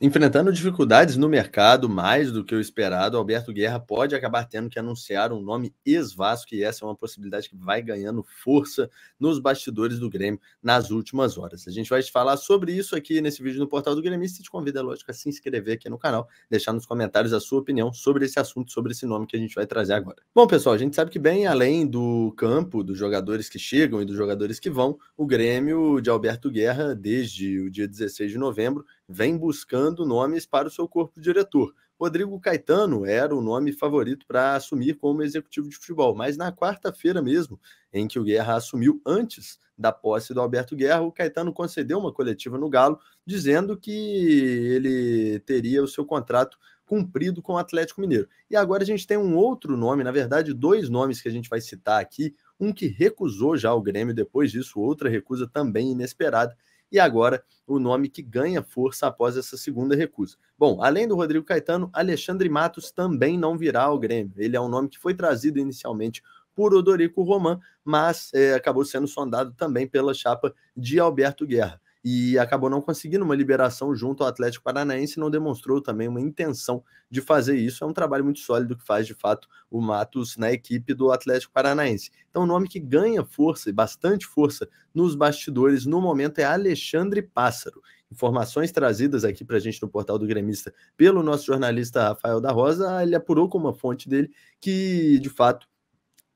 Enfrentando dificuldades no mercado, mais do que o esperado, Alberto Guerra pode acabar tendo que anunciar um nome ex-Vasco, e essa é uma possibilidade que vai ganhando força nos bastidores do Grêmio nas últimas horas. A gente vai falar sobre isso aqui nesse vídeo no Portal do Grêmio. e te convida, é lógico, a se inscrever aqui no canal, deixar nos comentários a sua opinião sobre esse assunto, sobre esse nome que a gente vai trazer agora. Bom, pessoal, a gente sabe que bem além do campo, dos jogadores que chegam e dos jogadores que vão, o Grêmio de Alberto Guerra, desde o dia 16 de novembro, vem buscando nomes para o seu corpo diretor. Rodrigo Caetano era o nome favorito para assumir como executivo de futebol, mas na quarta-feira mesmo, em que o Guerra assumiu antes da posse do Alberto Guerra, o Caetano concedeu uma coletiva no Galo, dizendo que ele teria o seu contrato cumprido com o Atlético Mineiro. E agora a gente tem um outro nome, na verdade, dois nomes que a gente vai citar aqui, um que recusou já o Grêmio depois disso, outra recusa também inesperada, e agora o nome que ganha força após essa segunda recusa. Bom, além do Rodrigo Caetano, Alexandre Matos também não virá ao Grêmio. Ele é um nome que foi trazido inicialmente por Odorico Roman, mas é, acabou sendo sondado também pela chapa de Alberto Guerra e acabou não conseguindo uma liberação junto ao Atlético Paranaense, não demonstrou também uma intenção de fazer isso. É um trabalho muito sólido que faz de fato o Matos na equipe do Atlético Paranaense. Então, o um nome que ganha força e bastante força nos bastidores no momento é Alexandre Pássaro. Informações trazidas aqui para a gente no portal do Gremista pelo nosso jornalista Rafael da Rosa, ah, ele apurou com uma fonte dele que de fato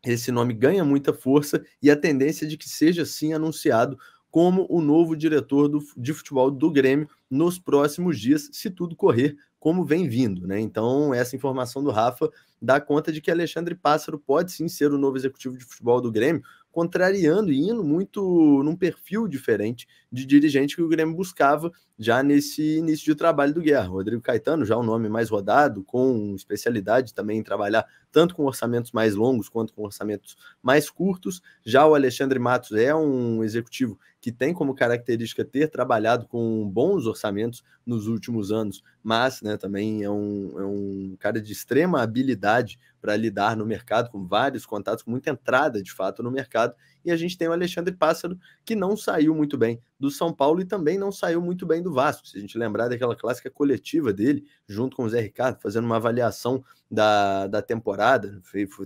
esse nome ganha muita força e a tendência é de que seja sim anunciado como o novo diretor do, de futebol do Grêmio nos próximos dias, se tudo correr como vem vindo, né? Então, essa informação do Rafa dá conta de que Alexandre Pássaro pode sim ser o novo executivo de futebol do Grêmio, contrariando e indo muito num perfil diferente de dirigente que o Grêmio buscava já nesse início de trabalho do Guerra. Rodrigo Caetano, já um nome mais rodado, com especialidade também em trabalhar tanto com orçamentos mais longos quanto com orçamentos mais curtos. Já o Alexandre Matos é um executivo que tem como característica ter trabalhado com bons orçamentos nos últimos anos, mas né, também é um, é um cara de extrema habilidade para lidar no mercado, com vários contatos, com muita entrada de fato no mercado. E a gente tem o Alexandre Pássaro, que não saiu muito bem do São Paulo e também não saiu muito bem do Vasco. Se a gente lembrar daquela clássica coletiva dele, junto com o Zé Ricardo, fazendo uma avaliação da, da temporada,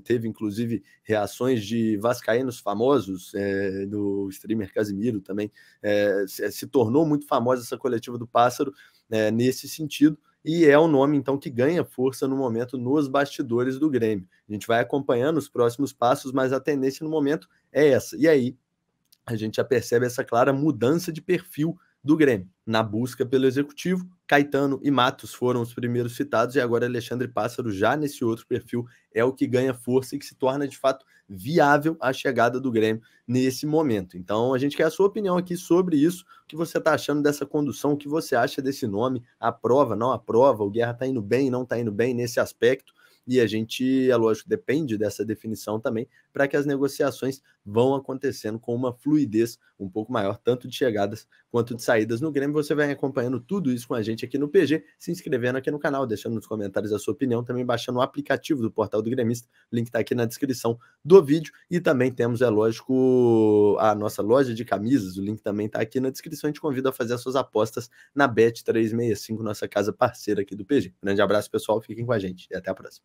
teve inclusive reações de vascaínos famosos, é, do streamer Casimiro também, é, se, se, tornou muito famosa essa coletiva do Pássaro é, nesse sentido e é o nome então que ganha força no momento nos bastidores do Grêmio. A gente vai acompanhando os próximos passos, mas a tendência no momento é essa. E aí a gente já percebe essa clara mudança de perfil do Grêmio. Na busca pelo executivo, Caetano e Matos foram os primeiros citados e agora Alexandre Pássaro, já nesse outro perfil, é o que ganha força e que se torna de fato viável a chegada do Grêmio nesse momento. Então a gente quer a sua opinião aqui sobre isso, o que você está achando dessa condução, o que você acha desse nome, aprova, não aprova, o Guerra está indo bem, não está indo bem nesse aspecto e a gente, é lógico, depende dessa definição também para que as negociações vão acontecendo com uma fluidez um pouco maior, tanto de chegadas quanto de saídas no Grêmio. Você vai acompanhando tudo isso com a gente aqui no PG, se inscrevendo aqui no canal, deixando nos comentários a sua opinião, também baixando o aplicativo do Portal do Gremista, o link está aqui na descrição do vídeo. E também temos, é lógico, a nossa loja de camisas, o link também está aqui na descrição. A te convida a fazer as suas apostas na Bet365, nossa casa parceira aqui do PG. Grande abraço, pessoal, fiquem com a gente e até a próxima.